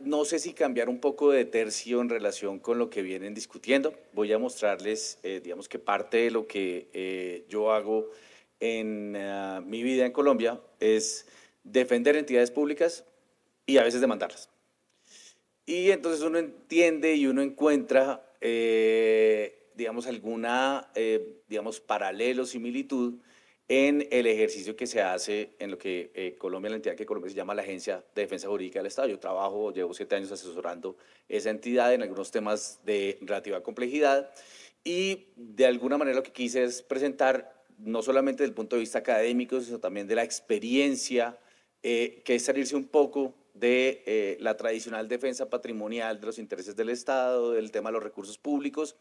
no sé si cambiar un poco de tercio en relación con lo que vienen discutiendo. Voy a mostrarles, eh, digamos que parte de lo que eh, yo hago en ah, mi vida en Colombia es defender entidades públicas y a veces demandarlas. Y entonces uno entiende y uno encuentra, eh, digamos, alguna, digamos, paralelo, similitud en el ejercicio que se hace en lo que eh, Colombia, la entidad que Colombia se llama la Agencia de Defensa Jurídica del Estado. Yo trabajo, llevo siete años asesorando esa entidad en algunos temas de relativa complejidad y de alguna manera lo que quise es presentar no solamente desde el punto de vista académico, sino también de la experiencia, eh, que es salirse un poco de eh, la tradicional defensa patrimonial de los intereses del Estado, del tema de los recursos públicos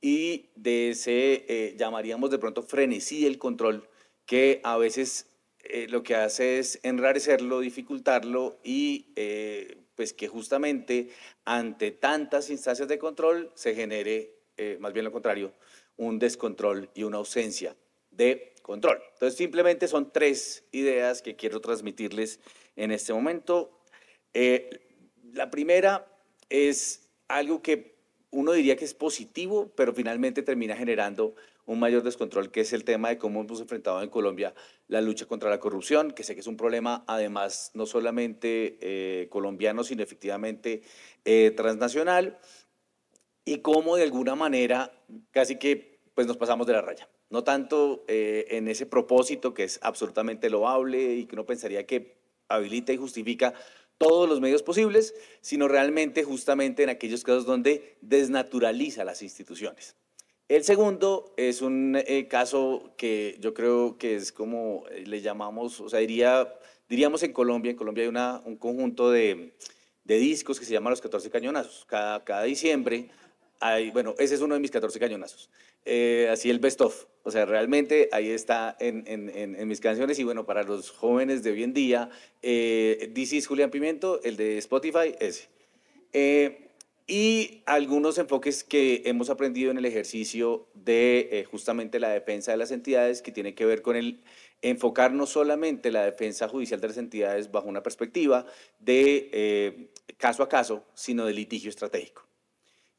y de ese, llamaríamos de pronto frenesí del control que a veces eh, lo que hace es enrarecerlo, dificultarlo y eh, pues que justamente ante tantas instancias de control se genere, eh, más bien lo contrario, un descontrol y una ausencia de control. Entonces simplemente son tres ideas que quiero transmitirles en este momento. la primera es algo que uno diría que es positivo, pero finalmente termina generando un mayor descontrol, que es el tema de cómo hemos enfrentado en Colombia la lucha contra la corrupción, que sé que es un problema además no solamente eh, colombiano, sino efectivamente eh, transnacional, y cómo de alguna manera casi que pues, nos pasamos de la raya. No tanto eh, en ese propósito que es absolutamente loable y que uno pensaría que habilita y justifica todos los medios posibles, sino realmente justamente en aquellos casos donde desnaturaliza las instituciones. El segundo es un eh, caso que yo creo que es como eh, le llamamos, o sea, diría, diríamos en Colombia, en Colombia hay una, un conjunto de, de, discos que se llaman los 14 cañonazos. Cada, cada diciembre hay, bueno, ese es uno de mis 14 cañonazos, eh, así el best of. O sea, realmente ahí está en, mis canciones y bueno, para los jóvenes de hoy en día, eh, Julián Pimiento, el de Spotify, ese. Eh, y algunos enfoques que hemos aprendido en el ejercicio de eh, justamente la defensa de las entidades que tiene que ver con el enfocar no solamente la defensa judicial de las entidades bajo una perspectiva de eh, caso a caso, sino de litigio estratégico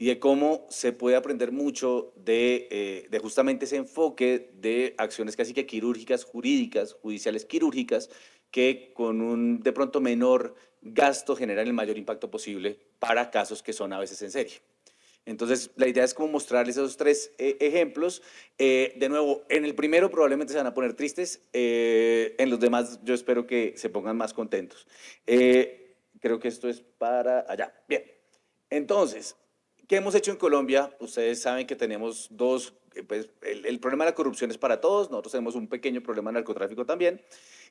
y de cómo se puede aprender mucho eh, de, justamente ese enfoque de acciones casi que quirúrgicas, jurídicas, judiciales quirúrgicas, que con un de pronto menor gasto generan el mayor impacto posible para casos que son a veces en serie. Entonces, la idea es como mostrarles esos tres eh, ejemplos. Eh, de nuevo, en el primero probablemente se van a poner tristes, en los demás yo espero que se pongan más contentos. creo que esto es para allá. Bien, entonces, ¿Qué hemos hecho en Colombia? Ustedes saben que tenemos dos, eh, pues, el, problema de la corrupción es para todos, nosotros tenemos un pequeño problema de narcotráfico también,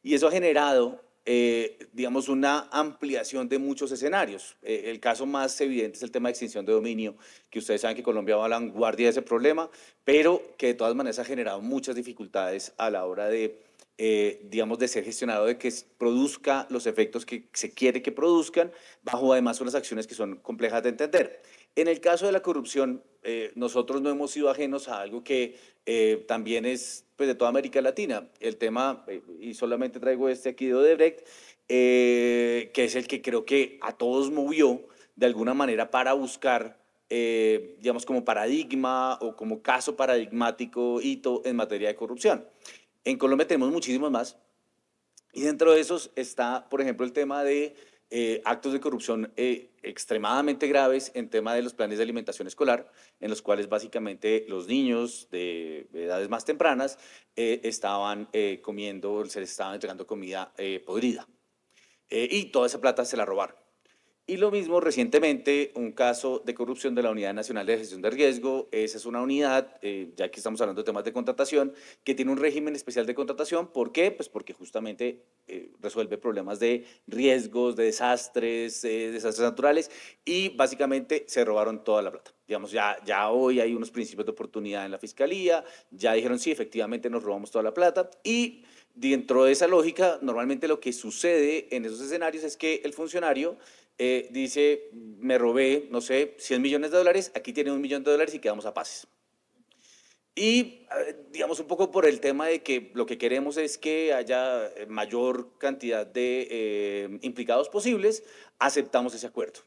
y eso ha generado, eh, digamos, una ampliación de muchos escenarios. Eh, el caso más evidente es el tema de extinción de dominio, que ustedes saben que Colombia va a la vanguardia de ese problema, pero que de todas maneras ha generado muchas dificultades a la hora de... digamos, de ser gestionado, de que produzca los efectos que se quiere que produzcan, bajo además unas acciones que son complejas de entender. En el caso de la corrupción, eh, nosotros no hemos sido ajenos a algo que eh, también es pues, de toda América Latina. El tema, eh, y solamente traigo este aquí de Odebrecht, que es el que creo que a todos movió de alguna manera para buscar, digamos, como paradigma o como caso paradigmático, hito en materia de corrupción. En Colombia tenemos muchísimos más. Y dentro de esos está, por ejemplo, el tema de eh, actos de corrupción eh, extremadamente graves en tema de los planes de alimentación escolar, en los cuales básicamente los niños de edades más tempranas eh, estaban comiendo, se les estaba entregando comida podrida. y toda esa plata se la robaron. Y lo mismo recientemente, un caso de corrupción de la Unidad Nacional de Gestión de Riesgo. Esa es una unidad, eh, ya que estamos hablando de temas de contratación, que tiene un régimen especial de contratación. ¿Por qué? Pues porque justamente eh, resuelve problemas de riesgos, de desastres, eh, desastres naturales y básicamente se robaron toda la plata. Digamos, ya, ya hoy hay unos principios de oportunidad en la fiscalía, ya dijeron sí, efectivamente nos robamos toda la plata y dentro de esa lógica, normalmente lo que sucede en esos escenarios es que el funcionario eh, dice, me robé, no sé, 100 millones de dólares, aquí tiene un millón de dólares y quedamos a pases. Y eh, digamos un poco por el tema de que lo que queremos es que haya eh, mayor cantidad de implicados posibles, aceptamos ese acuerdo.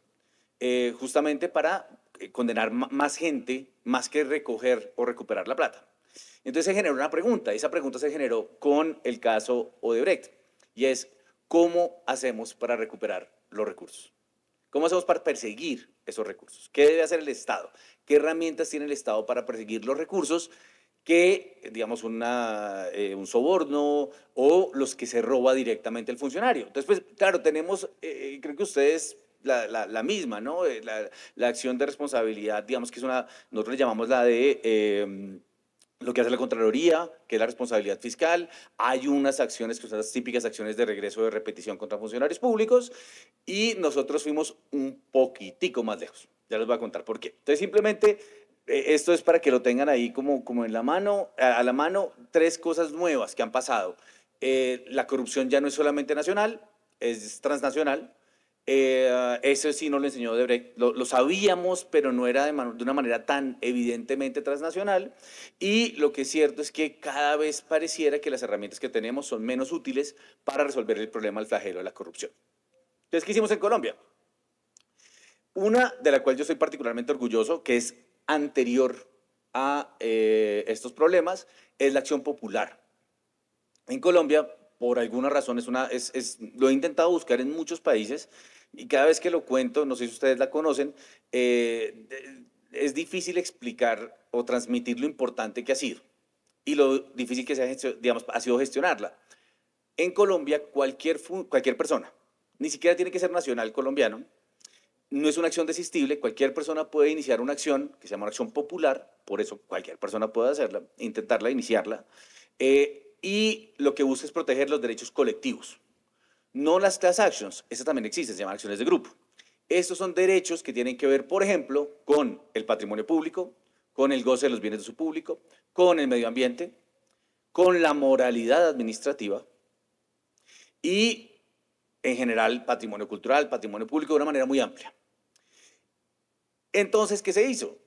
justamente para condenar más gente, más que recoger o recuperar la plata. Entonces se generó una pregunta, y esa pregunta se generó con el caso Odebrecht, y es, ¿cómo hacemos para recuperar los recursos? ¿Cómo hacemos para perseguir esos recursos? ¿Qué debe hacer el Estado? ¿Qué herramientas tiene el Estado para perseguir los recursos que, digamos, una, eh, un soborno o los que se roba directamente el funcionario? Entonces, pues, claro, tenemos, eh, creo que ustedes la, misma, ¿no? Eh, la, acción de responsabilidad, digamos que es una, nosotros le llamamos la de em, lo que hace la Contraloría, que es la responsabilidad fiscal. Hay unas acciones que son las típicas acciones de regreso de repetición contra funcionarios públicos y nosotros fuimos un poquitico más lejos. Ya les voy a contar por qué. Entonces, simplemente eh, esto es para que lo tengan ahí como, como en la mano, a la mano, tres cosas nuevas que han pasado. Eh, la corrupción ya no es solamente nacional, es transnacional. Eh, eso sí nos lo enseñó Debrecht, lo, sabíamos, pero no era de, una manera tan evidentemente transnacional. Y lo que es cierto es que cada vez pareciera que las herramientas que tenemos son menos útiles para resolver el problema del flagelo de la corrupción. Entonces, ¿qué hicimos en Colombia? Una de la cual yo soy particularmente orgulloso, que es anterior a eh, estos problemas, es la acción popular. En Colombia, por alguna razón es una, es, es, lo he intentado buscar en muchos países y cada vez que lo cuento, no sé si ustedes la conocen, eh, es difícil explicar o transmitir lo importante que ha sido y lo difícil que sea ha, digamos, ha sido gestionarla. En Colombia, cualquier, cualquier persona, ni siquiera tiene que ser nacional colombiano, no es una acción desistible, cualquier persona puede iniciar una acción que se llama acción popular, por eso cualquier persona puede hacerla, intentarla, iniciarla. Eh, y lo que busca es proteger los derechos colectivos. No las class actions, esas también existen, se llaman acciones de grupo. Estos son derechos que tienen que ver, por ejemplo, con el patrimonio público, con el goce de los bienes de su público, con el medio ambiente, con la moralidad administrativa y, en general, patrimonio cultural, patrimonio público de una manera muy amplia. Entonces, ¿qué se hizo?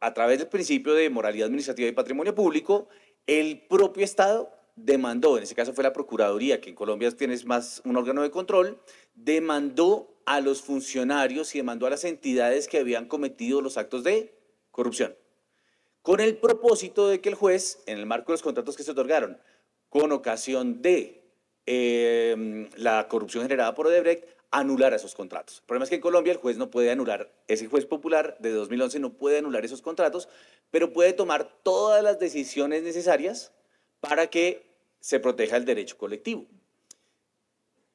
A través del principio de moralidad administrativa y patrimonio público, el propio Estado demandó, en ese caso fue la Procuraduría, que en Colombia tienes más un órgano de control, demandó a los funcionarios y demandó a las entidades que habían cometido los actos de corrupción, con el propósito de que el juez, en el marco de los contratos que se otorgaron, con ocasión de em, la corrupción generada por Odebrecht, anular esos contratos. El problema es que en Colombia el juez no puede anular, ese juez popular de 2011 no puede anular esos contratos, pero puede tomar todas las decisiones necesarias para que se proteja el derecho colectivo.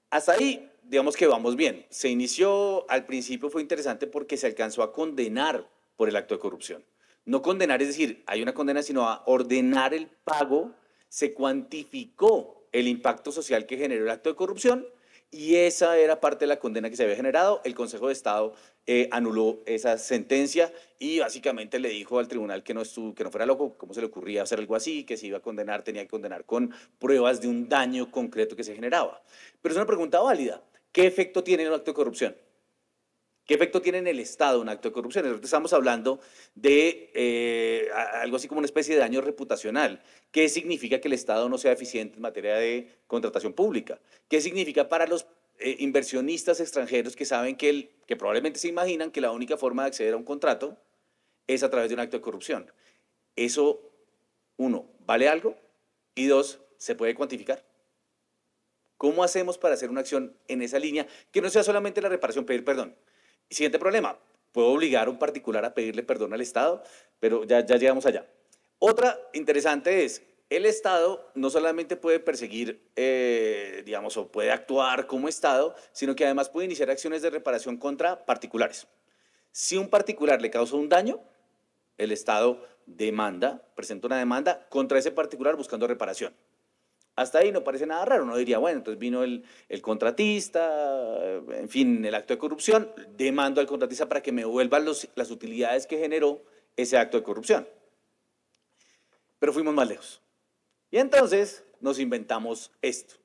Hasta ahí, digamos que vamos bien. Se inició, al principio fue interesante porque se alcanzó a condenar por el acto de corrupción. No condenar, es decir, hay una condena, sino a ordenar el pago, se cuantificó el impacto social que generó el acto de corrupción y esa era parte de la condena que se había generado. El Consejo de Estado eh, anuló esa sentencia y básicamente le dijo al tribunal que no, que no fuera loco, cómo se le ocurría hacer algo así, que se iba a condenar, tenía que condenar con pruebas de un daño concreto que se generaba. Pero es una pregunta válida. ¿Qué efecto tiene el acto de corrupción? ¿Qué efecto tiene en el Estado un acto de corrupción? Estamos hablando de eh, algo así como una especie de daño reputacional. ¿Qué significa que el Estado no sea eficiente en materia de contratación pública? ¿Qué significa para los eh, inversionistas extranjeros que saben que, que probablemente se imaginan que la única forma de acceder a un contrato es a través de un acto de corrupción? Eso, uno, ¿vale algo? Y dos, ¿se puede cuantificar? ¿Cómo hacemos para hacer una acción en esa línea que no sea solamente la reparación, pedir perdón? Siguiente problema, puedo obligar a un particular a pedirle perdón al Estado, pero ya, ya llegamos allá. Otra interesante es, el Estado no solamente puede perseguir, eh, digamos, o puede actuar como Estado, sino que además puede iniciar acciones de reparación contra particulares. Si un particular le causa un daño, el Estado demanda, presenta una demanda contra ese particular buscando reparación. Hasta ahí no parece nada raro. Uno diría, bueno, entonces vino el, contratista, eh, en fin, el acto de corrupción, demando al contratista para que me devuelvan las utilidades que generó ese acto de corrupción. Pero fuimos más lejos. Y entonces nos inventamos esto.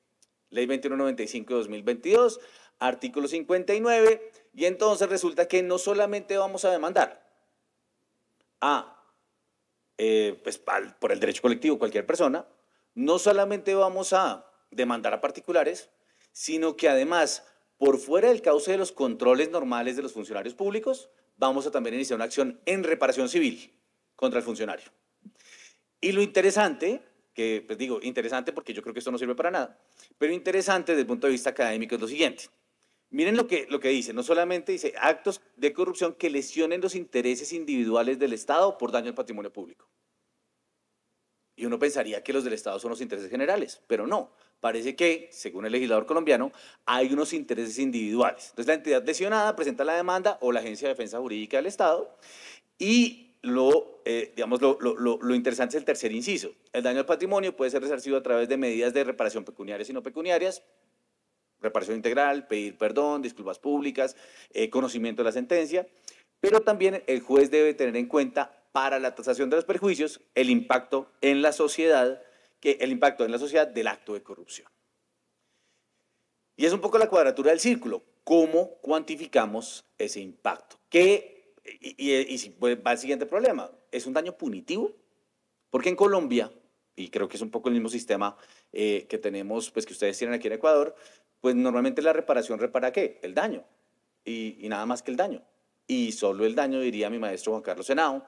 Ley 2195 de 2022, artículo 59, y entonces resulta que no solamente vamos a demandar a, eh, pues, por el derecho colectivo cualquier persona, no solamente vamos a demandar a particulares, sino que además, por fuera del cauce de los controles normales de los funcionarios públicos, vamos a también iniciar una acción en reparación civil contra el funcionario. Y lo interesante, que pues, digo, interesante porque yo creo que esto no sirve para nada, pero interesante desde el punto de vista académico es lo siguiente. Miren lo que, lo que dice, no solamente dice actos de corrupción que lesionen los intereses individuales del Estado por daño al patrimonio público. Y uno pensaría que los del Estado son los intereses generales, pero no. Parece que, según el legislador colombiano, hay unos intereses individuales. Entonces la entidad lesionada presenta la demanda o la Agencia de Defensa Jurídica del Estado y lo, eh, digamos, lo, interesante es el tercer inciso. El daño al patrimonio puede ser resarcido a través de medidas de reparación pecuniarias y no pecuniarias, reparación integral, pedir perdón, disculpas públicas, eh, conocimiento de la sentencia, pero también el juez debe tener en cuenta para la tasación de los perjuicios el impacto en la sociedad, que, el impacto en la sociedad del acto de corrupción. Y es un poco la cuadratura del círculo. ¿Cómo cuantificamos ese impacto? ¿Qué, y, y, pues, va el siguiente problema. ¿Es un daño punitivo? Porque en Colombia, y creo que es un poco el mismo sistema eh, que tenemos, pues que ustedes tienen aquí en Ecuador, pues normalmente la reparación repara qué? El daño. y nada más que el daño y solo el daño, diría mi maestro Juan Carlos Senado,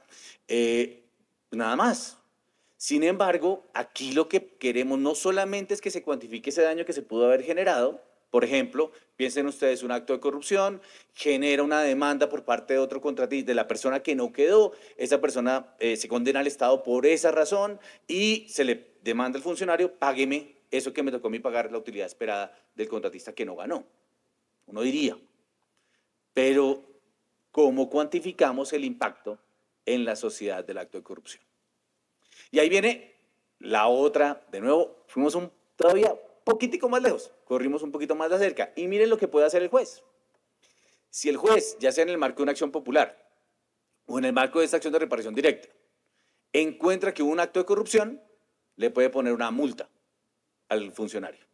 eh, nada más. Sin embargo, aquí lo que queremos no solamente es que se cuantifique ese daño que se pudo haber generado, por ejemplo, piensen ustedes un acto de corrupción, genera una demanda por parte de otro contratista, de la persona que no quedó, esa persona eh, se condena al Estado por esa razón y se le demanda al funcionario, págueme eso que me tocó a mí pagar, la utilidad esperada del contratista que no ganó. Uno diría. Pero cómo cuantificamos el impacto en la sociedad del acto de corrupción. Y ahí viene la otra, de nuevo, fuimos un, todavía poquitico más lejos, corrimos un poquito más de cerca y miren lo que puede hacer el juez. Si el juez, ya sea en el marco de una acción popular o en el marco de esta acción de reparación directa, encuentra que hubo un acto de corrupción, le puede poner una multa al funcionario.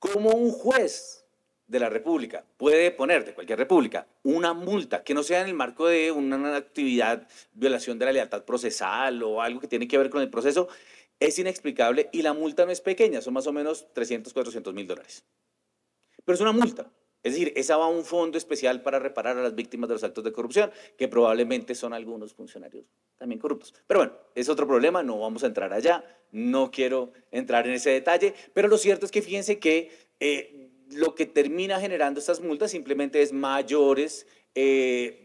Como un juez de la República puede poner, de cualquier República, una multa que no sea en el marco de una actividad, violación de la lealtad procesal o algo que tiene que ver con el proceso, es inexplicable y la multa no es pequeña, son más o menos 300, 400 mil dólares. Pero es una multa. Es decir, esa va a un fondo especial para reparar a las víctimas de los actos de corrupción, que probablemente son algunos funcionarios también corruptos. Pero bueno, es otro problema, no vamos a entrar allá, no quiero entrar en ese detalle, pero lo cierto es que fíjense que eh, lo que termina generando estas multas simplemente es mayores, eh,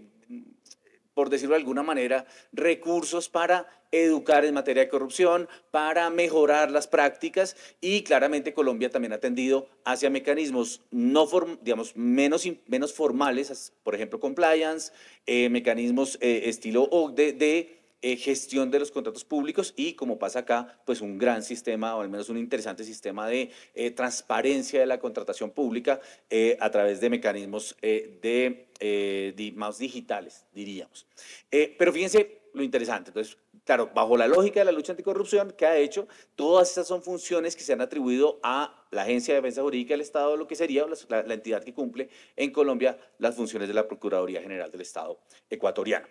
por decirlo de alguna manera, recursos para educar en materia de corrupción, para mejorar las prácticas y claramente Colombia también ha tendido hacia mecanismos no digamos, menos, menos formales, por ejemplo, compliance, eh, mecanismos eh, estilo OCDE, de eh, gestión de los contratos públicos y, como pasa acá, pues un gran sistema, o al menos un interesante sistema de eh, transparencia de la contratación pública eh, a través de mecanismos de, más digitales, diríamos. pero fíjense lo interesante. Entonces, claro, bajo la lógica de la lucha anticorrupción que ha hecho, todas estas son funciones que se han atribuido a la Agencia de Defensa Jurídica del Estado, lo que sería la, la entidad que cumple en Colombia las funciones de la Procuraduría General del Estado ecuatoriano.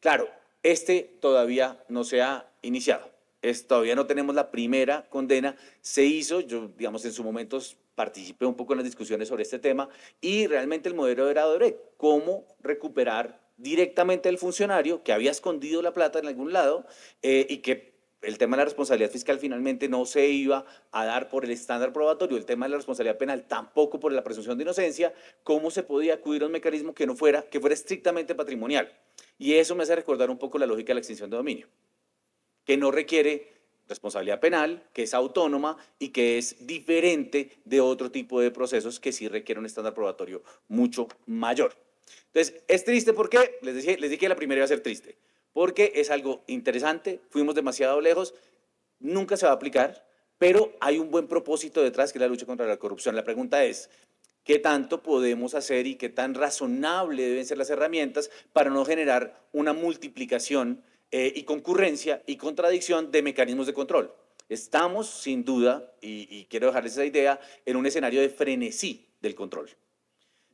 claro, este todavía no se ha iniciado. Es, todavía no tenemos la primera condena. Se hizo, yo digamos en su momento participé un poco en las discusiones sobre este tema y realmente el modelo era de cómo recuperar directamente al funcionario que había escondido la plata en algún lado eh, y que el tema de la responsabilidad fiscal finalmente no se iba a dar por el estándar probatorio, el tema de la responsabilidad penal tampoco por la presunción de inocencia, cómo se podía acudir a un mecanismo que no fuera, que fuera estrictamente patrimonial. Y eso me hace recordar un poco la lógica de la extinción de dominio, que no requiere responsabilidad penal, que es autónoma y que es diferente de otro tipo de procesos que sí requieren un estándar probatorio mucho mayor. Entonces, es triste porque, les dije, les dije que la primera iba a ser triste, porque es algo interesante, fuimos demasiado lejos, nunca se va a aplicar, pero hay un buen propósito detrás que es la lucha contra la corrupción. La pregunta es, qué tanto podemos hacer y qué tan razonable deben ser las herramientas para no generar una multiplicación eh, y concurrencia y contradicción de mecanismos de control. Estamos, sin duda, y, quiero dejarles esa idea, en un escenario de frenesí del control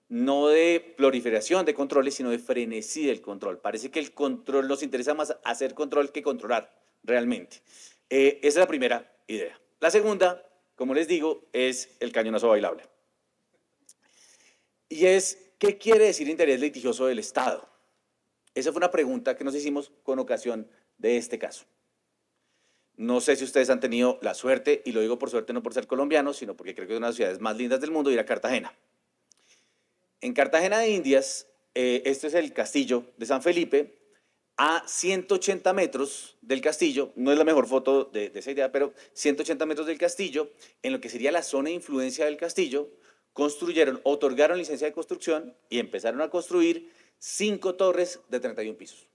no de proliferación de controles, sino de frenesí del control. Parece que el control nos interesa más hacer control que controlar realmente. Eh, esa es la primera idea. La segunda, como les digo, es el cañonazo bailable. Y es, ¿qué quiere decir interés litigioso del Estado? Esa fue una pregunta que nos hicimos con ocasión de este caso. No sé si ustedes han tenido la suerte, y lo digo por suerte no por ser colombiano, sino porque creo que es una de las ciudades más lindas del mundo, ir a Cartagena. En Cartagena de Indias, eh, este es el castillo de San Felipe, a 180 metros del castillo, no es la mejor foto de, de esa idea, pero 180 metros del castillo, en lo que sería la zona de influencia del castillo, construyeron, otorgaron licencia de construcción y empezaron a construir cinco torres de 31 pisos.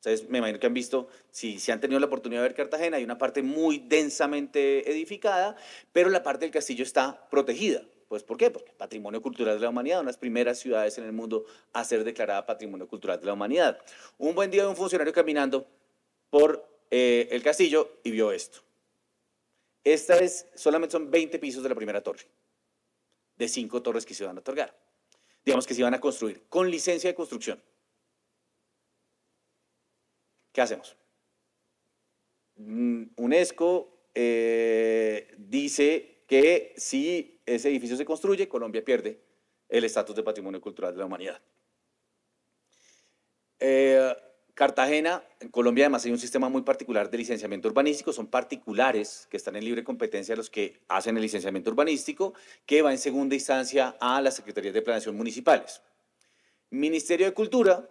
Ustedes me imagino que han visto, si, se han tenido la oportunidad de ver Cartagena, hay una parte muy densamente edificada, pero la parte del castillo está protegida. Pues, ¿Por qué? Porque Patrimonio Cultural de la Humanidad, una de las primeras ciudades en el mundo a ser declarada Patrimonio Cultural de la Humanidad. Un buen día un funcionario caminando por eh, el castillo y vio esto. Esta es, solamente son 20 pisos de la primera torre de cinco torres que se van a otorgar. Digamos que se iban a construir con licencia de construcción. ¿Qué hacemos? Mm, UNESCO eh, dice que si ese edificio se construye, Colombia pierde el estatus de patrimonio cultural de la humanidad. Eh, Cartagena, en Colombia además hay un sistema muy particular de licenciamiento urbanístico, son particulares que están en libre competencia los que hacen el licenciamiento urbanístico, que va en segunda instancia a las Secretarías de Planeación Municipales. Ministerio de Cultura,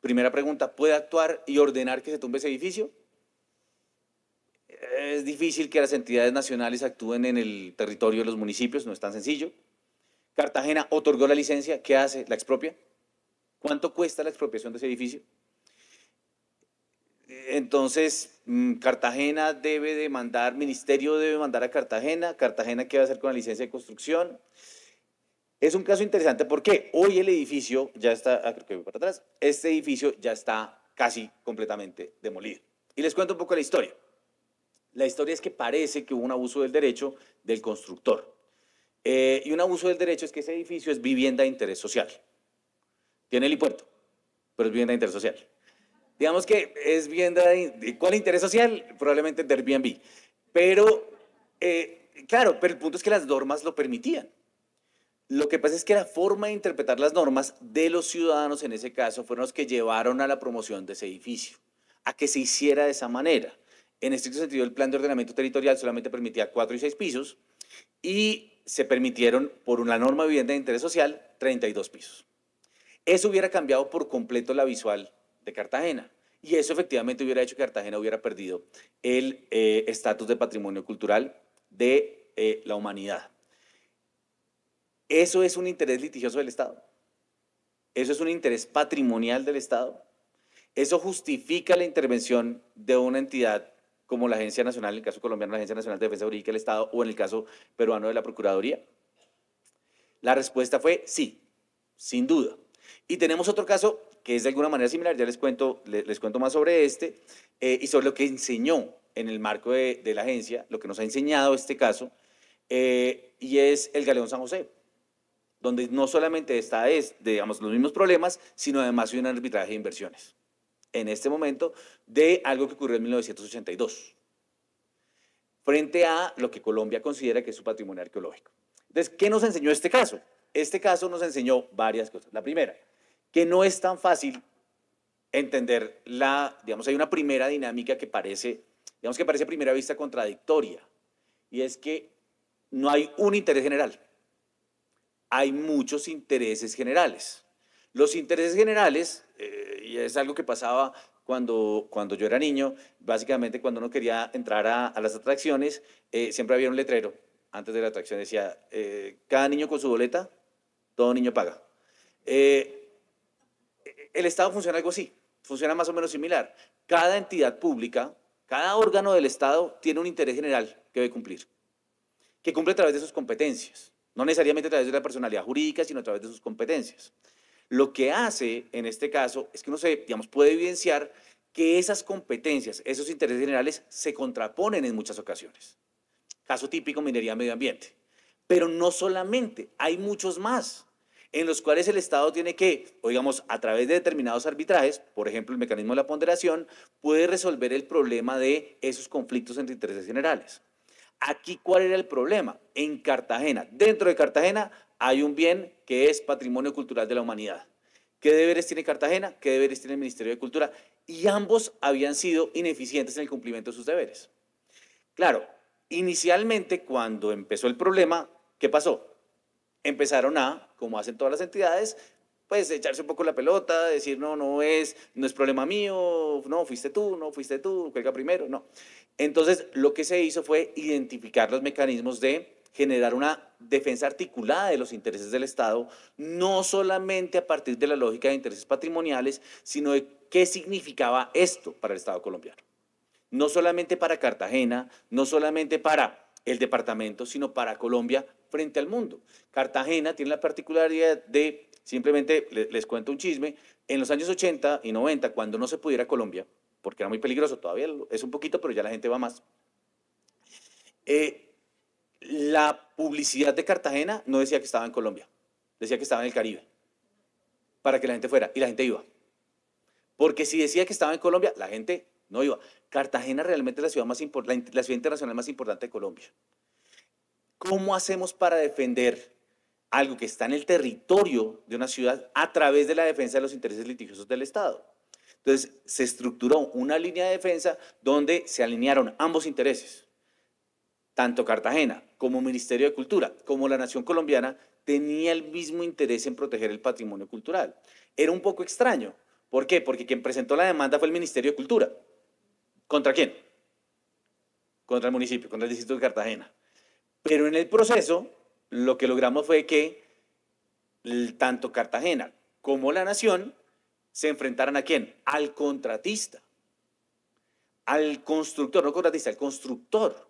primera pregunta, ¿puede actuar y ordenar que se tumbe ese edificio? Es difícil que las entidades nacionales actúen en el territorio de los municipios, no es tan sencillo. Cartagena otorgó la licencia, ¿qué hace? ¿La expropia? ¿Cuánto cuesta la expropiación de ese edificio? Entonces, mm, Cartagena debe demandar, Ministerio debe mandar a Cartagena, Cartagena qué va a hacer con la licencia de construcción. Es un caso interesante porque hoy el edificio ya está, ah, creo que voy para atrás, este edificio ya está casi completamente demolido. Y les cuento un poco la historia. La historia es que parece que hubo un abuso del derecho del constructor. Eh, y un abuso del derecho es que ese edificio es vivienda de interés social. Tiene el impuesto, pero es vivienda de interés social. Digamos que es vivienda de... ¿Cuál interés social? Probablemente de Airbnb. Pero, eh, claro, pero el punto es que las normas lo permitían. Lo que pasa es que la forma de interpretar las normas de los ciudadanos en ese caso fueron los que llevaron a la promoción de ese edificio, a que se hiciera de esa manera. En estricto sentido, el plan de ordenamiento territorial solamente permitía cuatro y seis pisos y se permitieron, por una norma de vivienda de interés social, 32 pisos. Eso hubiera cambiado por completo la visual de Cartagena. Y eso efectivamente hubiera hecho que Cartagena hubiera perdido el eh, estatus de patrimonio cultural de eh, la humanidad. Eso es un interés litigioso del Estado. Eso es un interés patrimonial del Estado. Eso justifica la intervención de una entidad como la Agencia Nacional, en el caso colombiano, la Agencia Nacional de Defensa Jurídica del Estado, o en el caso peruano de la Procuraduría. La respuesta fue sí, sin duda. Y tenemos otro caso que es de alguna manera similar, ya les cuento, les, cuento más sobre este, eh, y sobre lo que enseñó en el marco de, la agencia, lo que nos ha enseñado este caso, eh, y es el Galeón San José, donde no solamente está, es, digamos, los mismos problemas, sino además hay un arbitraje de inversiones, en este momento, de algo que ocurrió en 1982, frente a lo que Colombia considera que es su patrimonio arqueológico. Entonces, ¿qué nos enseñó este caso? Este caso nos enseñó varias cosas. La primera, que no es tan fácil entender la, digamos, hay una primera dinámica que parece, digamos que parece a primera vista contradictoria, y es que no hay un interés general, hay muchos intereses generales. Los intereses generales, eh, y es algo que pasaba cuando, cuando yo era niño, básicamente cuando uno quería entrar a, las atracciones, eh, siempre había un letrero antes de la atracción, decía, eh, cada niño con su boleta, todo niño paga. Eh, el Estado funciona algo así, funciona más o menos similar. Cada entidad pública, cada órgano del Estado tiene un interés general que debe cumplir, que cumple a través de sus competencias, no necesariamente a través de la personalidad jurídica, sino a través de sus competencias. Lo que hace en este caso es que uno se, digamos, puede evidenciar que esas competencias, esos intereses generales se contraponen en muchas ocasiones. Caso típico, minería medio ambiente. Pero no solamente, hay muchos más en los cuales el Estado tiene que, digamos, a través de determinados arbitrajes, por ejemplo, el mecanismo de la ponderación, puede resolver el problema de esos conflictos entre intereses generales. Aquí, ¿cuál era el problema? En Cartagena, dentro de Cartagena, hay un bien que es patrimonio cultural de la humanidad. ¿Qué deberes tiene Cartagena? ¿Qué deberes tiene el Ministerio de Cultura? Y ambos habían sido ineficientes en el cumplimiento de sus deberes. Claro, inicialmente, cuando empezó el problema, ¿Qué pasó? Empezaron a, como hacen todas las entidades, pues echarse un poco la pelota, decir, no, no es, no es problema mío, no, fuiste tú, no, fuiste tú, cuelga primero, no. Entonces, lo que se hizo fue identificar los mecanismos de generar una defensa articulada de los intereses del Estado, no solamente a partir de la lógica de intereses patrimoniales, sino de qué significaba esto para el Estado colombiano. No solamente para Cartagena, no solamente para el departamento, sino para Colombia frente al mundo. Cartagena tiene la particularidad de, simplemente les, cuento un chisme, en los años 80 y 90, cuando no se pudiera Colombia, porque era muy peligroso, todavía es un poquito, pero ya la gente va más, eh, la publicidad de Cartagena no decía que estaba en Colombia, decía que estaba en el Caribe, para que la gente fuera, y la gente iba. Porque si decía que estaba en Colombia, la gente no iba. Cartagena realmente es la ciudad, la, la ciudad internacional más importante de Colombia. ¿Cómo hacemos para defender algo que está en el territorio de una ciudad a través de la defensa de los intereses litigiosos del Estado? Entonces, se estructuró una línea de defensa donde se alinearon ambos intereses. Tanto Cartagena como Ministerio de Cultura, como la Nación Colombiana, tenía el mismo interés en proteger el patrimonio cultural. Era un poco extraño. ¿Por qué? Porque quien presentó la demanda fue el Ministerio de Cultura. ¿Contra quién? Contra el municipio, contra el distrito de Cartagena. Pero en el proceso, lo que logramos fue que tanto Cartagena como la nación se enfrentaran a quién? Al contratista, al constructor, no contratista, al constructor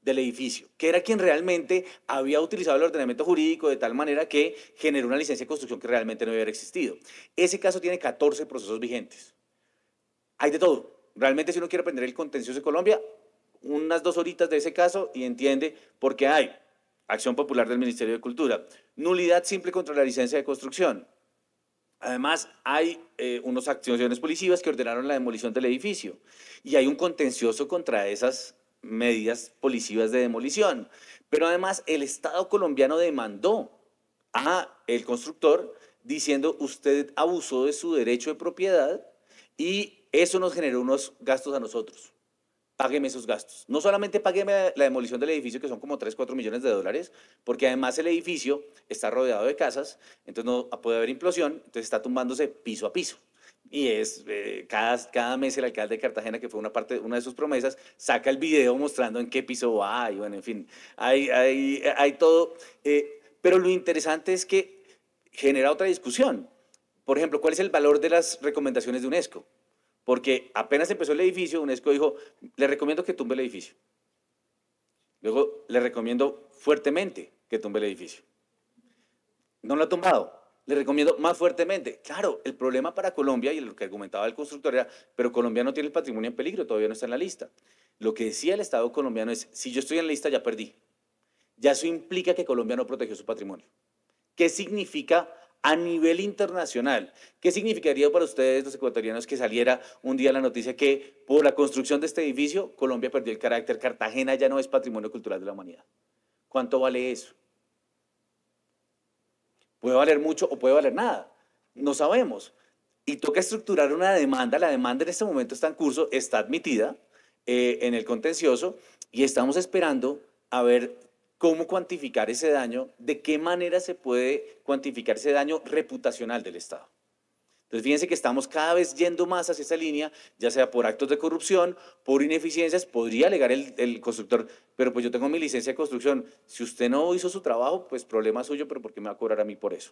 del edificio, que era quien realmente había utilizado el ordenamiento jurídico de tal manera que generó una licencia de construcción que realmente no hubiera existido. Ese caso tiene 14 procesos vigentes. Hay de todo, Realmente si uno quiere aprender el contencioso de Colombia, unas dos horitas de ese caso y entiende por qué hay acción popular del Ministerio de Cultura. Nulidad simple contra la licencia de construcción. Además, hay eh, unas acciones policivas que ordenaron la demolición del edificio y hay un contencioso contra esas medidas policivas de demolición. Pero además, el Estado colombiano demandó a el constructor diciendo usted abusó de su derecho de propiedad y eso nos generó unos gastos a nosotros. Págueme esos gastos. No solamente págueme la demolición del edificio, que son como 3, 4 millones de dólares, porque además el edificio está rodeado de casas, entonces no puede haber implosión, entonces está tumbándose piso a piso. Y es eh, cada, cada mes el alcalde de Cartagena, que fue una parte una de sus promesas, saca el video mostrando en qué piso va, bueno, en fin, hay, hay, todo. Eh, pero lo interesante es que genera otra discusión. Por ejemplo, ¿cuál es el valor de las recomendaciones de UNESCO? Porque apenas empezó el edificio, UNESCO dijo, le recomiendo que tumbe el edificio. Luego le recomiendo fuertemente que tumbe el edificio. No lo ha tumbado. Le recomiendo más fuertemente. Claro, el problema para Colombia, y lo que argumentaba el constructor era, pero Colombia no tiene el patrimonio en peligro, todavía no está en la lista. Lo que decía el Estado colombiano es, si yo estoy en la lista, ya perdí. Ya eso implica que Colombia no protegió su patrimonio. ¿Qué significa a nivel internacional. ¿Qué significaría para ustedes, los ecuatorianos, que saliera un día la noticia que por la construcción de este edificio, Colombia perdió el carácter, Cartagena ya no es patrimonio cultural de la humanidad? ¿Cuánto vale eso? Puede valer mucho o puede valer nada. No sabemos. Y toca estructurar una demanda. La demanda en este momento está en curso, está admitida eh, en el contencioso y estamos esperando a ver cómo cuantificar ese daño, de qué manera se puede cuantificar ese daño reputacional del Estado. Entonces, fíjense que estamos cada vez yendo más hacia esa línea, ya sea por actos de corrupción, por ineficiencias, podría alegar el, constructor, pero pues yo tengo mi licencia de construcción, si usted no hizo su trabajo, pues problema suyo, pero ¿por qué me va a cobrar a mí por eso?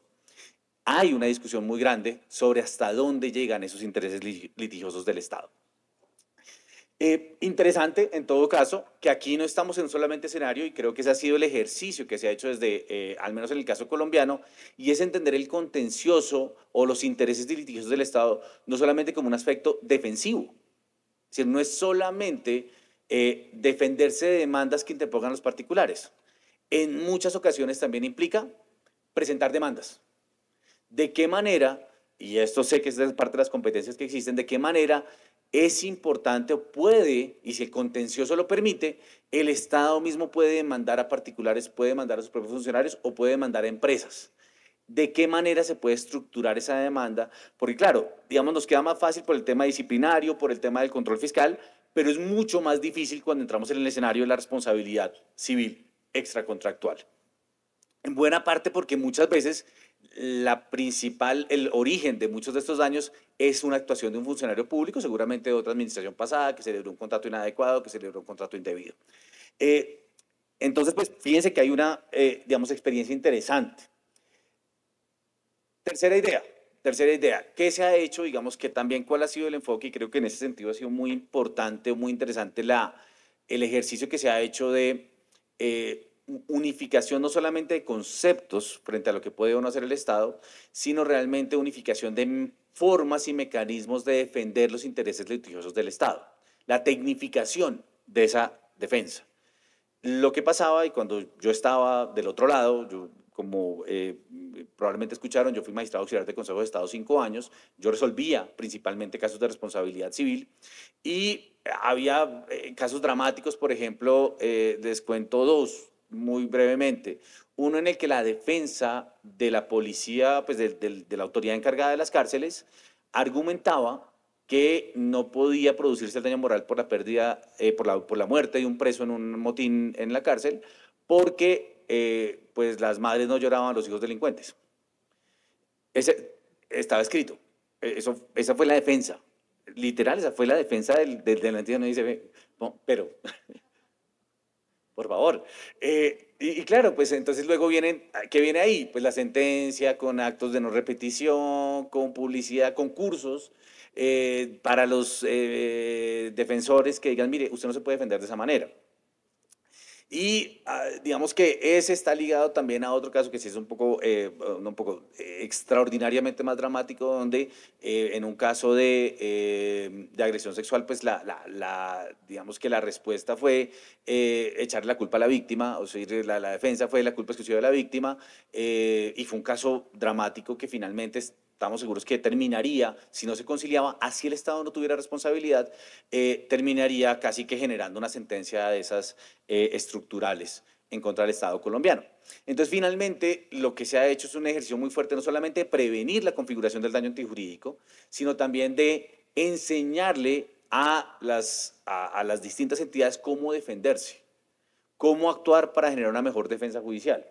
Hay una discusión muy grande sobre hasta dónde llegan esos intereses litigiosos del Estado. Eh, interesante, en todo caso, que aquí no estamos en solamente escenario y creo que ese ha sido el ejercicio que se ha hecho desde, eh, al menos en el caso colombiano, y es entender el contencioso o los intereses de del Estado no solamente como un aspecto defensivo, es no es solamente eh, defenderse de demandas que interpongan los particulares. En muchas ocasiones también implica presentar demandas. ¿De qué manera, y esto sé que es parte de las competencias que existen, de qué manera es importante o puede, y si el contencioso lo permite, el Estado mismo puede demandar a particulares, puede demandar a sus propios funcionarios o puede demandar a empresas. ¿De qué manera se puede estructurar esa demanda? Porque claro, digamos, nos queda más fácil por el tema disciplinario, por el tema del control fiscal, pero es mucho más difícil cuando entramos en el escenario de la responsabilidad civil extracontractual. En buena parte porque muchas veces la principal, el origen de muchos de estos daños es una actuación de un funcionario público, seguramente de otra administración pasada, que celebró un contrato inadecuado, que celebró un contrato indebido. Eh, entonces, pues fíjense que hay una, eh, digamos, experiencia interesante. Tercera idea, tercera idea, ¿qué se ha hecho? Digamos que también cuál ha sido el enfoque y creo que en ese sentido ha sido muy importante, muy interesante la, el ejercicio que se ha hecho de eh, unificación no solamente de conceptos frente a lo que puede o no hacer el Estado, sino realmente unificación de formas y mecanismos de defender los intereses litigiosos del Estado, la tecnificación de esa defensa. Lo que pasaba, y cuando yo estaba del otro lado, como eh, probablemente escucharon, yo fui magistrado auxiliar de Consejo de Estado cinco años, yo resolvía principalmente casos de responsabilidad civil y había eh, casos dramáticos, por ejemplo, eh, descuento dos muy brevemente. Uno en el que la defensa de la policía, pues de, la autoridad encargada de las cárceles, argumentaba que no podía producirse el daño moral por la pérdida, eh, por, la, muerte de un preso en un motín en la cárcel, porque eh, pues las madres no lloraban a los hijos delincuentes. Ese, estaba escrito. E, eso, esa fue la defensa. Literal, esa fue la defensa del, del, del dice, pero por favor. Eh, y, claro, pues entonces luego vienen, ¿qué viene ahí? Pues la sentencia con actos de no repetición, con publicidad, con cursos eh, para los eh, defensores que digan, mire, usted no se puede defender de esa manera. Y ah, digamos que ese está ligado también a otro caso que sí es un poco, eh, un poco extraordinariamente más dramático, donde eh, en un caso de, eh, agresión sexual, pues la, la, digamos que la respuesta fue echarle la culpa a la víctima, o sea, la, la defensa fue la culpa exclusiva de la víctima, y fue un caso dramático que finalmente estamos seguros que terminaría, si no se conciliaba, así el Estado no tuviera responsabilidad, eh, terminaría casi que generando una sentencia de esas eh, estructurales en contra del Estado colombiano. Entonces, finalmente, lo que se ha hecho es un ejercicio muy fuerte, no solamente de prevenir la configuración del daño antijurídico, sino también de enseñarle a las, a las distintas entidades cómo defenderse, cómo actuar para generar una mejor defensa judicial.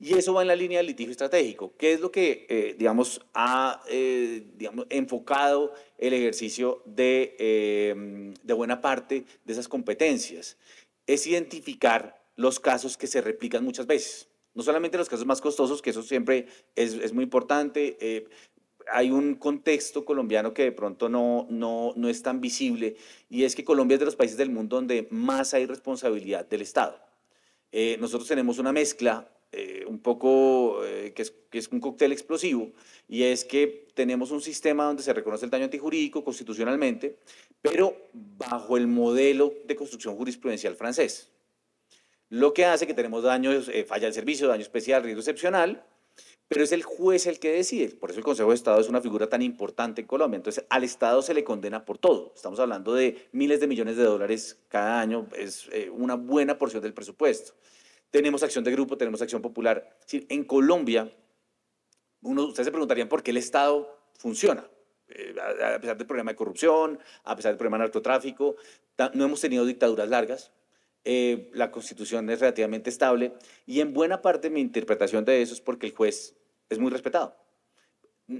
Y eso va en la línea del litigio estratégico. ¿Qué es lo que, eh, digamos, ha eh, digamos, enfocado el ejercicio de, eh, de buena parte de esas competencias? Es identificar los casos que se replican muchas veces. No solamente los casos más costosos, que eso siempre es, es muy importante. hay un contexto colombiano que de pronto no, no, no es tan visible y es que Colombia es de los países del mundo donde más hay responsabilidad del Estado. nosotros tenemos una mezcla eh, un poco, eh, que, es, un cóctel explosivo, y es que tenemos un sistema donde se reconoce el daño antijurídico constitucionalmente, pero bajo el modelo de construcción jurisprudencial francés. Lo que hace que tenemos daños, eh, falla el servicio, daño especial, riesgo excepcional, pero es el juez el que decide. Por eso el Consejo de Estado es una figura tan importante en Colombia. Entonces, al Estado se le condena por todo. Estamos hablando de miles de millones de dólares cada año, es una buena porción del presupuesto tenemos acción de grupo, tenemos acción popular. en Colombia, ustedes se preguntarían por qué el Estado funciona. Eh, a, pesar del problema de corrupción, a pesar del problema de narcotráfico, no hemos tenido dictaduras largas, eh, la constitución es relativamente estable y en buena parte mi interpretación de eso es porque el juez es muy respetado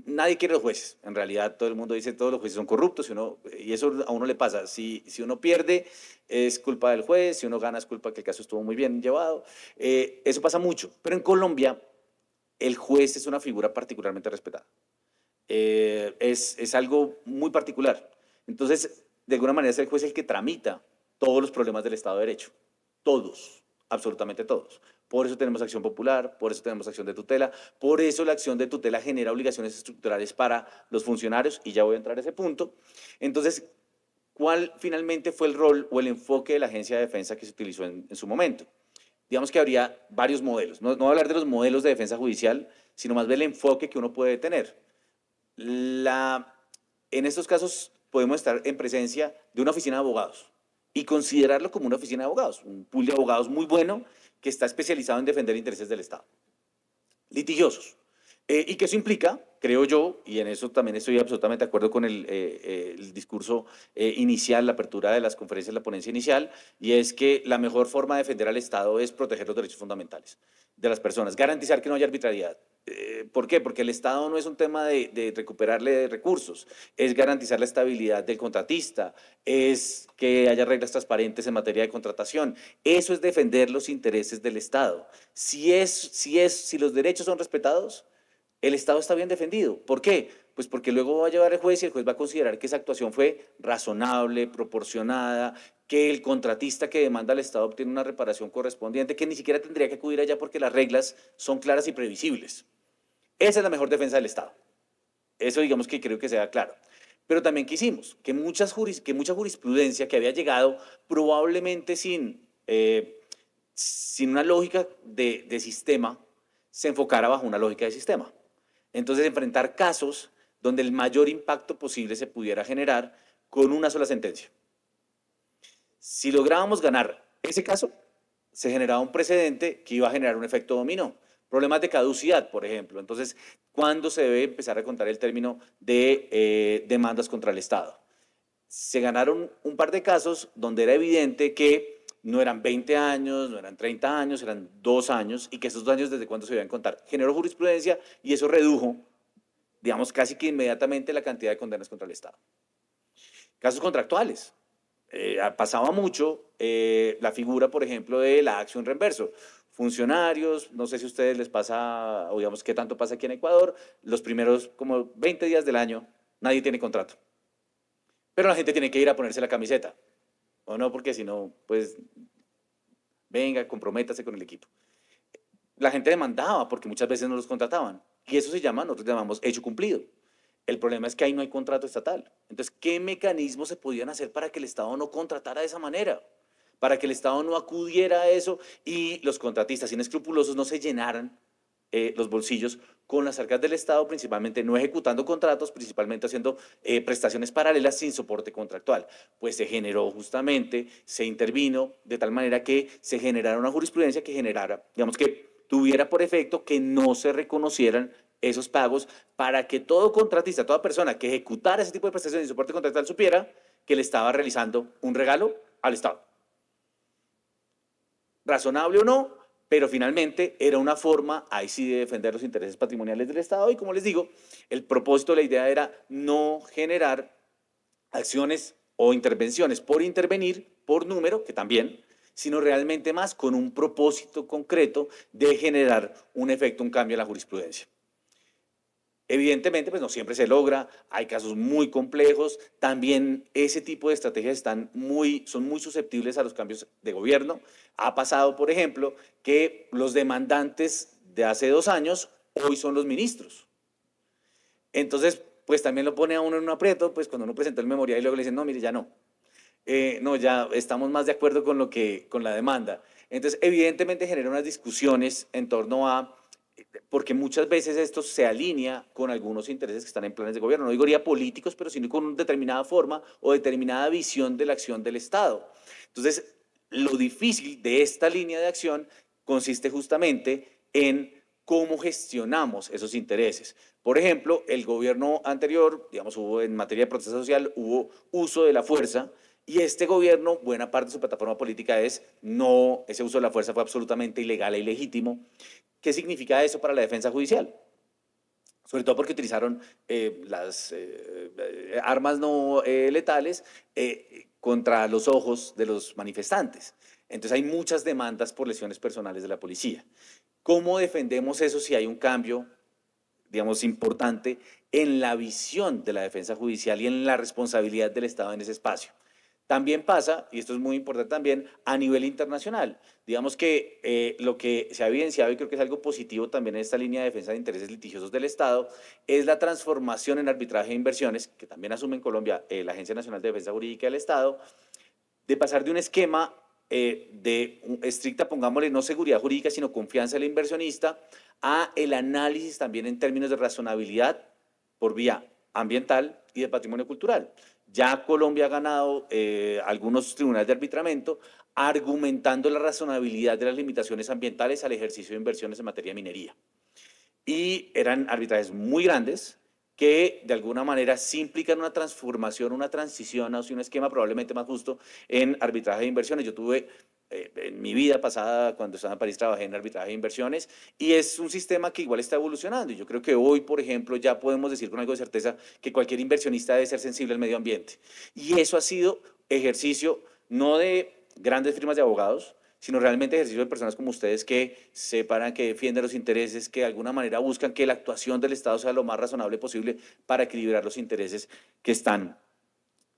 nadie quiere los jueces. En realidad todo el mundo dice todos los jueces son corruptos y, y eso a uno le pasa. Si, si uno pierde es culpa del juez, si uno gana es culpa que el caso estuvo muy bien llevado. Eh, eso pasa mucho. Pero en Colombia el juez es una figura particularmente respetada. Eh, es, es algo muy particular. Entonces, de alguna manera es el juez el que tramita todos los problemas del Estado de Derecho. Todos absolutamente todos. Por eso tenemos acción popular, por eso tenemos acción de tutela, por eso la acción de tutela genera obligaciones estructurales para los funcionarios, y ya voy a entrar a ese punto. Entonces, ¿cuál finalmente fue el rol o el enfoque de la agencia de defensa que se utilizó en, su momento? Digamos que habría varios modelos. No, voy a hablar de los modelos de defensa judicial, sino más del enfoque que uno puede tener. en estos casos podemos estar en presencia de una oficina de abogados y considerarlo como una oficina de abogados, un pool de abogados muy bueno que está especializado en defender intereses del Estado, litigiosos. Eh, y que eso implica, creo yo, y en eso también estoy absolutamente de acuerdo con el, eh, eh, discurso inicial, la apertura de las conferencias, la ponencia inicial, y es que la mejor forma de defender al Estado es proteger los derechos fundamentales de las personas, garantizar que no haya arbitrariedad, eh, ¿Por qué? Porque el Estado no es un tema de, recuperarle recursos, es garantizar la estabilidad del contratista, es que haya reglas transparentes en materia de contratación. Eso es defender los intereses del Estado. Si, es, si, es, si los derechos son respetados, el Estado está bien defendido. ¿Por qué? Pues porque luego va a llevar el juez y el juez va a considerar que esa actuación fue razonable, proporcionada, que el contratista que demanda al Estado obtiene una reparación correspondiente, que ni siquiera tendría que acudir allá porque las reglas son claras y previsibles. Esa es la mejor defensa del Estado. Eso digamos que creo que sea claro. Pero también quisimos que, muchas que mucha jurisprudencia que había llegado probablemente sin, eh, sin una lógica de sistema se enfocara bajo una lógica de sistema. Entonces enfrentar casos donde el mayor impacto posible se pudiera generar con una sola sentencia. Si lográbamos ganar ese caso, se generaba un precedente que iba a generar un efecto dominó. Problemas de caducidad, por ejemplo. Entonces, ¿cuándo se debe empezar a contar el término de eh, demandas contra el Estado? Se ganaron un par de casos donde era evidente que no eran 20 años, no eran 30 años, eran dos años, y que esos dos años desde cuándo se iban a contar. Generó jurisprudencia y eso redujo, digamos, casi que inmediatamente la cantidad de condenas contra el Estado. Casos contractuales. Eh, pasaba mucho eh, la figura, por ejemplo, de la acción reverso. Funcionarios, no sé si a ustedes les pasa, o digamos, qué tanto pasa aquí en Ecuador, los primeros como 20 días del año nadie tiene contrato. Pero la gente tiene que ir a ponerse la camiseta, ¿o no? Porque si no, pues venga, comprométase con el equipo. La gente demandaba porque muchas veces no los contrataban. Y eso se llama, nosotros llamamos hecho cumplido. El problema es que ahí no hay contrato estatal. Entonces, ¿qué mecanismos se podían hacer para que el Estado no contratara de esa manera? Para que el Estado no acudiera a eso y los contratistas inescrupulosos no se llenaran eh, los bolsillos con las arcas del Estado, principalmente no ejecutando contratos, principalmente haciendo eh, prestaciones paralelas sin soporte contractual. Pues se generó justamente, se intervino de tal manera que se generara una jurisprudencia que generara, digamos que tuviera por efecto que no se reconocieran esos pagos para que todo contratista, toda persona que ejecutara ese tipo de prestaciones y soporte contractual supiera que le estaba realizando un regalo al Estado. Razonable o no, pero finalmente era una forma ahí sí de defender los intereses patrimoniales del Estado y como les digo, el propósito, la idea era no generar acciones o intervenciones por intervenir, por número, que también, sino realmente más con un propósito concreto de generar un efecto, un cambio en la jurisprudencia. Evidentemente, pues no siempre se logra, hay casos muy complejos, también ese tipo de estrategias están muy, son muy susceptibles a los cambios de gobierno. Ha pasado, por ejemplo, que los demandantes de hace dos años hoy son los ministros. Entonces, pues también lo pone a uno en un aprieto, pues cuando uno presenta el memorial y luego le dicen, no, mire, ya no. Eh, no, ya estamos más de acuerdo con, lo que, con la demanda. Entonces, evidentemente genera unas discusiones en torno a porque muchas veces esto se alinea con algunos intereses que están en planes de gobierno. No digo ya políticos, pero sino con una determinada forma o determinada visión de la acción del Estado. Entonces, lo difícil de esta línea de acción consiste justamente en cómo gestionamos esos intereses. Por ejemplo, el gobierno anterior, digamos, hubo en materia de protesta social, hubo uso de la fuerza, y este gobierno, buena parte de su plataforma política es no, ese uso de la fuerza fue absolutamente ilegal e ilegítimo. ¿Qué significa eso para la defensa judicial? sobre todo porque utilizaron eh, las eh, eh, armas no letales contra los ojos de los manifestantes. Entonces hay muchas demandas por lesiones personales de la policía. ¿Cómo defendemos eso si hay un cambio, digamos, importante en la visión de la defensa judicial y en la responsabilidad del Estado en ese espacio? También pasa, y esto es muy importante también, a nivel internacional. Digamos que eh, lo que se ha evidenciado, y creo que es algo positivo también en esta línea de defensa de intereses litigiosos del Estado, es la transformación en arbitraje de inversiones, que también asume en Colombia eh, la Agencia Nacional de Defensa Jurídica del Estado, de pasar de un esquema eh, de estricta, pongámosle, no seguridad jurídica, sino confianza del inversionista, a el análisis también en términos de razonabilidad por vía ambiental y de patrimonio cultural. Ya Colombia ha ganado eh, algunos tribunales de arbitramiento argumentando la razonabilidad de las limitaciones ambientales al ejercicio de inversiones en materia de minería. Y eran arbitrajes muy grandes que de alguna manera sí implican una transformación, una transición hacia un esquema probablemente más justo en arbitraje de inversiones. Yo tuve eh, en mi vida pasada, cuando estaba en París, trabajé en arbitraje de inversiones y es un sistema que igual está evolucionando. Y yo creo que hoy, por ejemplo, ya podemos decir con algo de certeza que cualquier inversionista debe ser sensible al medio ambiente. Y eso ha sido ejercicio no de grandes firmas de abogados, sino realmente ejercicio de personas como ustedes que separan, que defienden los intereses, que de alguna manera buscan que la actuación del Estado sea lo más razonable posible para equilibrar los intereses que están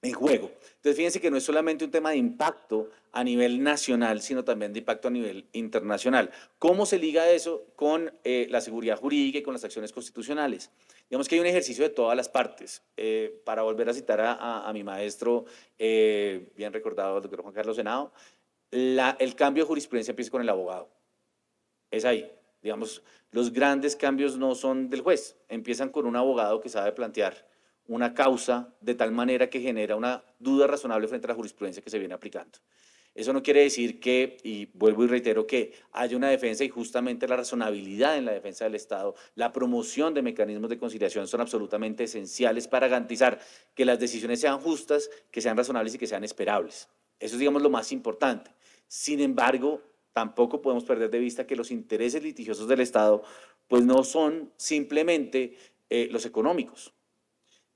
en juego. Entonces, fíjense que no es solamente un tema de impacto a nivel nacional, sino también de impacto a nivel internacional. ¿Cómo se liga eso con eh, la seguridad jurídica y con las acciones constitucionales? Digamos que hay un ejercicio de todas las partes. Eh, para volver a citar a, mi maestro, eh, bien recordado, el doctor Juan Carlos Senado, el cambio de jurisprudencia empieza con el abogado. Es ahí. Digamos, los grandes cambios no son del juez, empiezan con un abogado que sabe plantear una causa de tal manera que genera una duda razonable frente a la jurisprudencia que se viene aplicando. Eso no quiere decir que, y vuelvo y reitero, que haya una defensa y justamente la razonabilidad en la defensa del Estado, la promoción de mecanismos de conciliación son absolutamente esenciales para garantizar que las decisiones sean justas, que sean razonables y que sean esperables. Eso es, digamos, lo más importante. Sin embargo, tampoco podemos perder de vista que los intereses litigiosos del Estado, pues no son simplemente eh, los económicos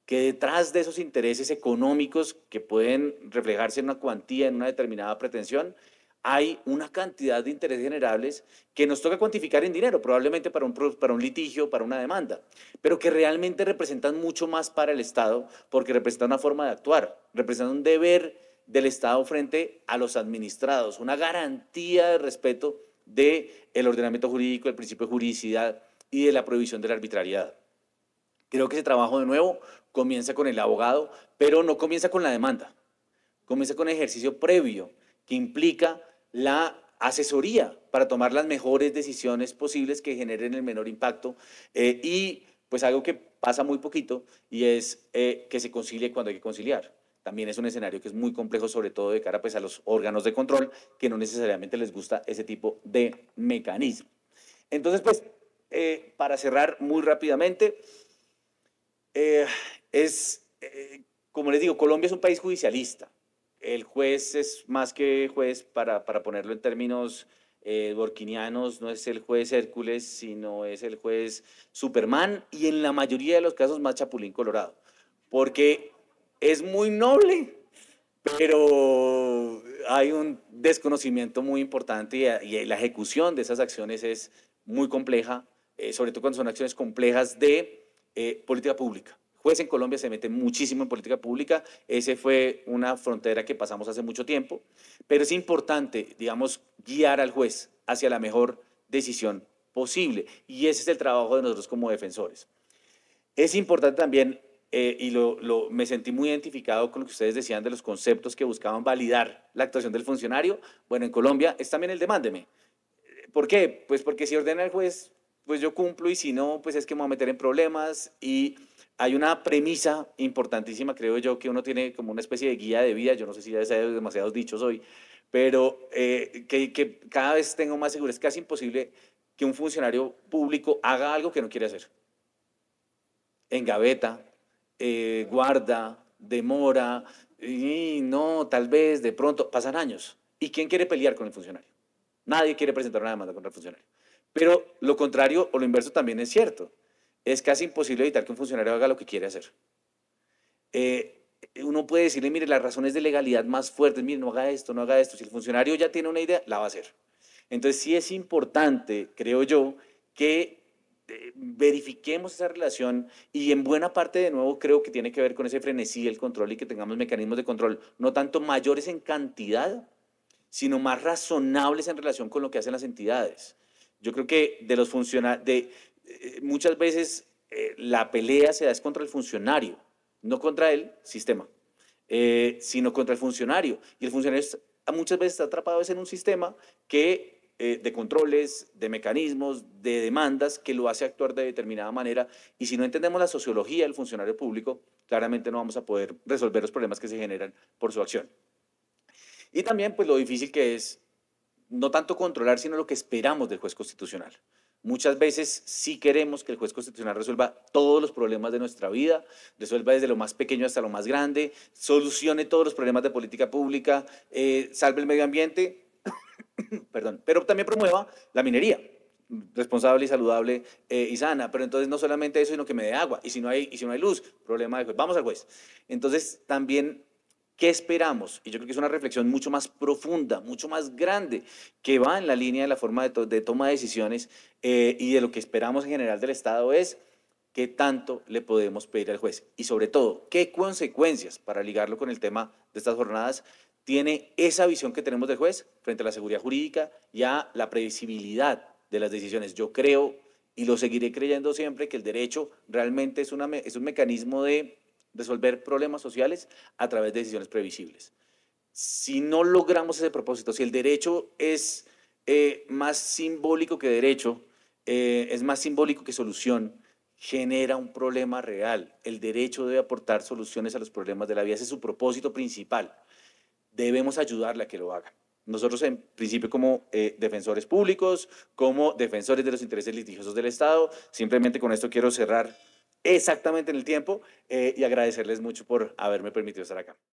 que detrás de esos intereses económicos que pueden reflejarse en una cuantía, en una determinada pretensión, hay una cantidad de intereses generables que nos toca cuantificar en dinero, probablemente para un, para un litigio, para una demanda, pero que realmente representan mucho más para el Estado porque representan una forma de actuar, representan un deber del Estado frente a los administrados, una garantía de respeto del el ordenamiento jurídico, del principio de juridicidad y de la prohibición de la arbitrariedad. Creo que ese trabajo de nuevo comienza con el abogado, pero no comienza con la demanda. Comienza con el ejercicio previo que implica la asesoría para tomar las mejores decisiones posibles que generen el menor impacto eh, y pues algo que pasa muy poquito y es eh, que se concilie cuando hay que conciliar. También es un escenario que es muy complejo, sobre todo de cara pues, a los órganos de control, que no necesariamente les gusta ese tipo de mecanismo. Entonces, pues, eh, para cerrar muy rápidamente, eh, es, eh, como les digo, Colombia es un país judicialista. El juez es más que juez, para, para ponerlo en términos eh, borquinianos, no es el juez Hércules, sino es el juez Superman y en la mayoría de los casos más Chapulín Colorado, porque es muy noble, pero hay un desconocimiento muy importante y, la ejecución de esas acciones es muy compleja, eh, sobre todo cuando son acciones complejas de política pública pues en Colombia se mete muchísimo en política pública. Ese fue una frontera que pasamos hace mucho tiempo, pero es importante, digamos, guiar al juez hacia la mejor decisión posible. Y ese es el trabajo de nosotros como defensores. Es importante también, eh, y lo, me sentí muy identificado con lo que ustedes decían de los conceptos que buscaban validar la actuación del funcionario. Bueno, en Colombia es también el demándeme. ¿Por qué? Pues porque si ordena el juez, pues yo cumplo y si no, pues es que me voy a meter en problemas y hay una premisa importantísima, creo yo, que uno tiene como una especie de guía de vida, yo no sé si ya he demasiados dichos hoy, pero eh, que, cada vez tengo más seguro, es casi imposible que un funcionario público haga algo que no quiere hacer. Engaveta, eh, guarda, demora, y no, tal vez, de pronto, pasan años. ¿Y quién quiere pelear con el funcionario? Nadie quiere presentar una demanda contra el funcionario. Pero lo contrario o lo inverso también es cierto es casi imposible evitar que un funcionario haga lo que quiere hacer. Eh, uno puede decirle, mire, las razones de legalidad más fuertes, mire, no haga esto, no haga esto. Si el funcionario ya tiene una idea, la va a hacer. Entonces sí es importante, creo yo, que eh, verifiquemos esa relación y en buena parte de nuevo creo que tiene que ver con ese frenesí, el control y que tengamos mecanismos de control no tanto mayores en cantidad, sino más razonables en relación con lo que hacen las entidades. Yo creo que de los funcionarios, de, eh, muchas veces eh, la pelea se da es contra el funcionario, no contra el sistema, eh, sino contra el funcionario. Y el funcionario muchas veces está atrapado en un sistema que de controles, de mecanismos, de demandas que lo hace actuar de determinada manera. Y si no entendemos la sociología del funcionario público, claramente no vamos a poder resolver los problemas que se generan por su acción. Y también pues lo difícil que es no tanto controlar, sino lo que esperamos del juez constitucional. Muchas veces sí queremos que el juez constitucional resuelva todos los problemas de nuestra vida, resuelva desde lo más pequeño hasta lo más grande, solucione todos los problemas de política pública, eh, salve el medio ambiente, perdón, pero también promueva la minería responsable y saludable eh, y sana, pero entonces no solamente eso, sino que me dé agua, y si no hay, y si no hay luz, problema de juez, vamos al juez. Entonces también ¿Qué esperamos? Y yo creo que es una reflexión mucho más profunda, mucho más grande, que va en la línea de la forma de, toma de decisiones eh, y de lo que esperamos en general del Estado es qué tanto le podemos pedir al juez y sobre todo qué consecuencias, para ligarlo con el tema de estas jornadas, tiene esa visión que tenemos del juez frente a la seguridad jurídica y a la previsibilidad de las decisiones. Yo creo y lo seguiré creyendo siempre que el derecho realmente es un mecanismo de resolver problemas sociales a través de decisiones previsibles. Si no logramos ese propósito, si el derecho es eh, más simbólico que derecho, eh, es más simbólico que solución, genera un problema real. El derecho debe aportar soluciones a los problemas de la vida. Ese es su propósito principal. Debemos ayudarle a que lo haga. Nosotros, en principio, como eh, defensores públicos, como defensores de los intereses litigiosos del Estado, simplemente con esto quiero cerrar exactamente en el tiempo eh, y agradecerles mucho por haberme permitido estar acá.